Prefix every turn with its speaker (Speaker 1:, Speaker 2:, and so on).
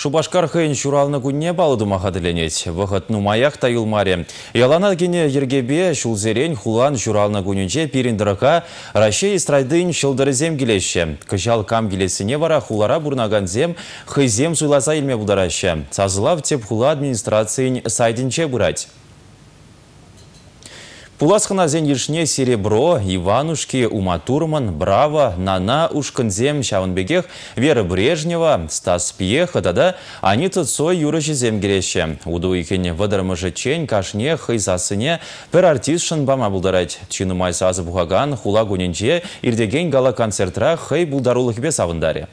Speaker 1: Шубашкар хын шуралны күнне балыдыма хадыленет. Вғыт нумаях тайылмаре. Ялана кене ергебе шулзерен хулан шуралны күнінче перендырыға Рашей страйдын шылдырызем келеші. Кыжал кам бара, хулара бурнаганзем хызем суйласа илме бұдарашы. Сазылав теп хула администрациян сайдынче бұрадь. Пуласхана Серебро, Иванушки, Уматурман, Браво, Нана, Ушканзем, Шаунбегех, Вера Брежнева, Стас Пьех, Дада, Анита Цой, Юра Жизем Уду икене Кашне, Хайзасыне, Пер артист Шанбама Булдарать, Чину Майса Азабухаган, Хула Гунинче, Ирдеген Гала концертра Хай Булдарулых Бесавандаре.